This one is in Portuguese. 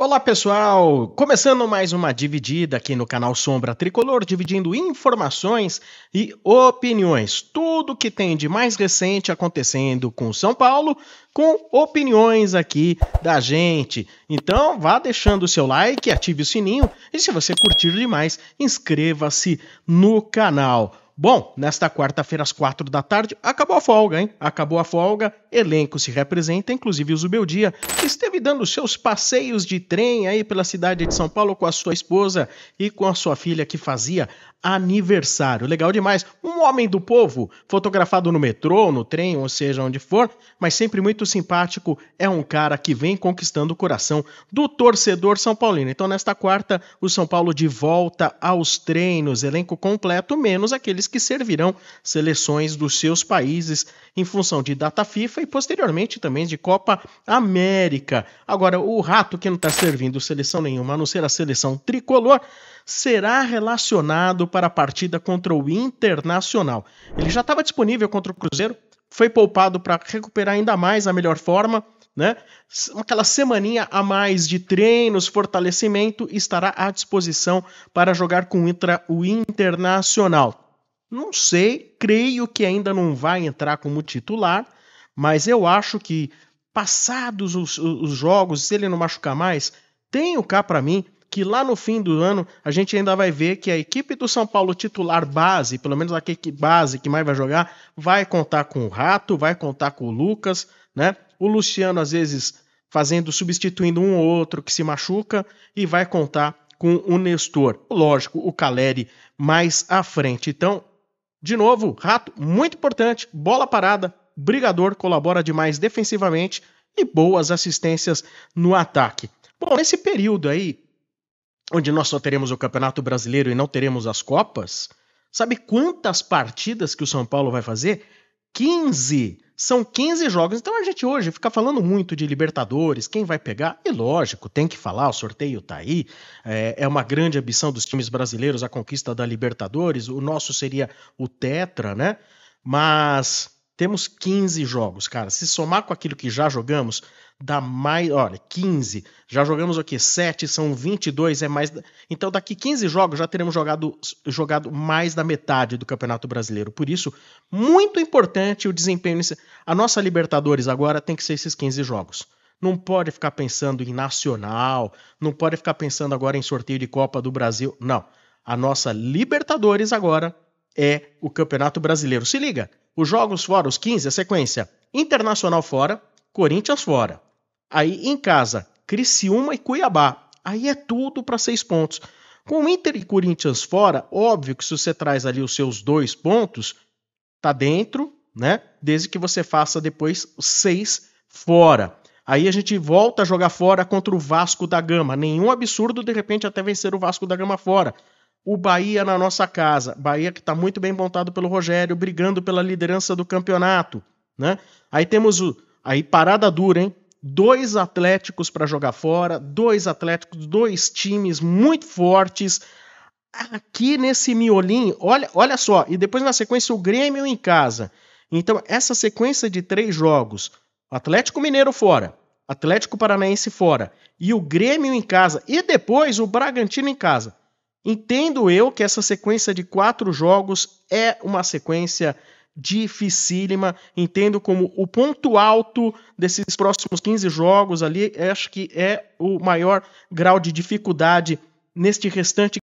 Olá pessoal, começando mais uma dividida aqui no canal Sombra Tricolor, dividindo informações e opiniões, tudo que tem de mais recente acontecendo com São Paulo, com opiniões aqui da gente. Então, vá deixando o seu like, ative o sininho e se você curtir demais, inscreva-se no canal. Bom, nesta quarta-feira às quatro da tarde, acabou a folga, hein? Acabou a folga, elenco se representa, inclusive o Zubeldia esteve dando seus passeios de trem aí pela cidade de São Paulo com a sua esposa e com a sua filha que fazia aniversário. Legal demais. Um homem do povo, fotografado no metrô, no trem, ou seja, onde for, mas sempre muito simpático, é um cara que vem conquistando o coração do torcedor são paulino. Então, nesta quarta, o São Paulo de volta aos treinos, elenco completo, menos aqueles que servirão seleções dos seus países em função de data FIFA e posteriormente também de Copa América. Agora, o rato que não está servindo seleção nenhuma, a não ser a seleção tricolor, será relacionado para a partida contra o Internacional. Ele já estava disponível contra o Cruzeiro, foi poupado para recuperar ainda mais a melhor forma, né? Aquela semaninha a mais de treinos, fortalecimento estará à disposição para jogar com o Internacional. Não sei, creio que ainda não vai entrar como titular, mas eu acho que, passados os, os jogos, se ele não machucar mais, tenho cá para mim que lá no fim do ano a gente ainda vai ver que a equipe do São Paulo titular base, pelo menos a equipe base que mais vai jogar, vai contar com o Rato, vai contar com o Lucas, né? O Luciano às vezes fazendo substituindo um ou outro que se machuca e vai contar com o Nestor. Lógico, o Caleri mais à frente. Então, de novo, rato muito importante, bola parada, brigador, colabora demais defensivamente e boas assistências no ataque. Bom, nesse período aí, onde nós só teremos o Campeonato Brasileiro e não teremos as Copas, sabe quantas partidas que o São Paulo vai fazer? 15. São 15 jogos, então a gente hoje fica falando muito de Libertadores, quem vai pegar, e lógico, tem que falar, o sorteio tá aí, é, é uma grande ambição dos times brasileiros a conquista da Libertadores, o nosso seria o Tetra, né? Mas temos 15 jogos, cara. Se somar com aquilo que já jogamos, dá mais. Olha, 15. Já jogamos o quê? 7, são 22, é mais. Então, daqui 15 jogos já teremos jogado, jogado mais da metade do Campeonato Brasileiro. Por isso, muito importante o desempenho. A nossa Libertadores agora tem que ser esses 15 jogos. Não pode ficar pensando em nacional, não pode ficar pensando agora em sorteio de Copa do Brasil. Não. A nossa Libertadores agora é o Campeonato Brasileiro. Se liga, os jogos fora, os 15, a sequência: Internacional fora, Corinthians fora. Aí em casa, Criciúma e Cuiabá. Aí é tudo para seis pontos. Com o Inter e Corinthians fora, óbvio que se você traz ali os seus dois pontos, tá dentro, né? Desde que você faça depois seis fora. Aí a gente volta a jogar fora contra o Vasco da Gama. Nenhum absurdo, de repente, até vencer o Vasco da Gama fora o Bahia na nossa casa. Bahia que está muito bem montado pelo Rogério, brigando pela liderança do campeonato. Né? Aí temos o. Aí parada dura, hein? Dois Atléticos para jogar fora, dois Atléticos, dois times muito fortes. Aqui nesse miolinho, olha, olha só, e depois na sequência o Grêmio em casa. Então, essa sequência de três jogos: Atlético Mineiro fora, Atlético Paranaense fora e o Grêmio em casa, e depois o Bragantino em casa. Entendo eu que essa sequência de quatro jogos é uma sequência dificílima. Entendo como o ponto alto desses próximos 15 jogos ali, acho que é o maior grau de dificuldade neste restante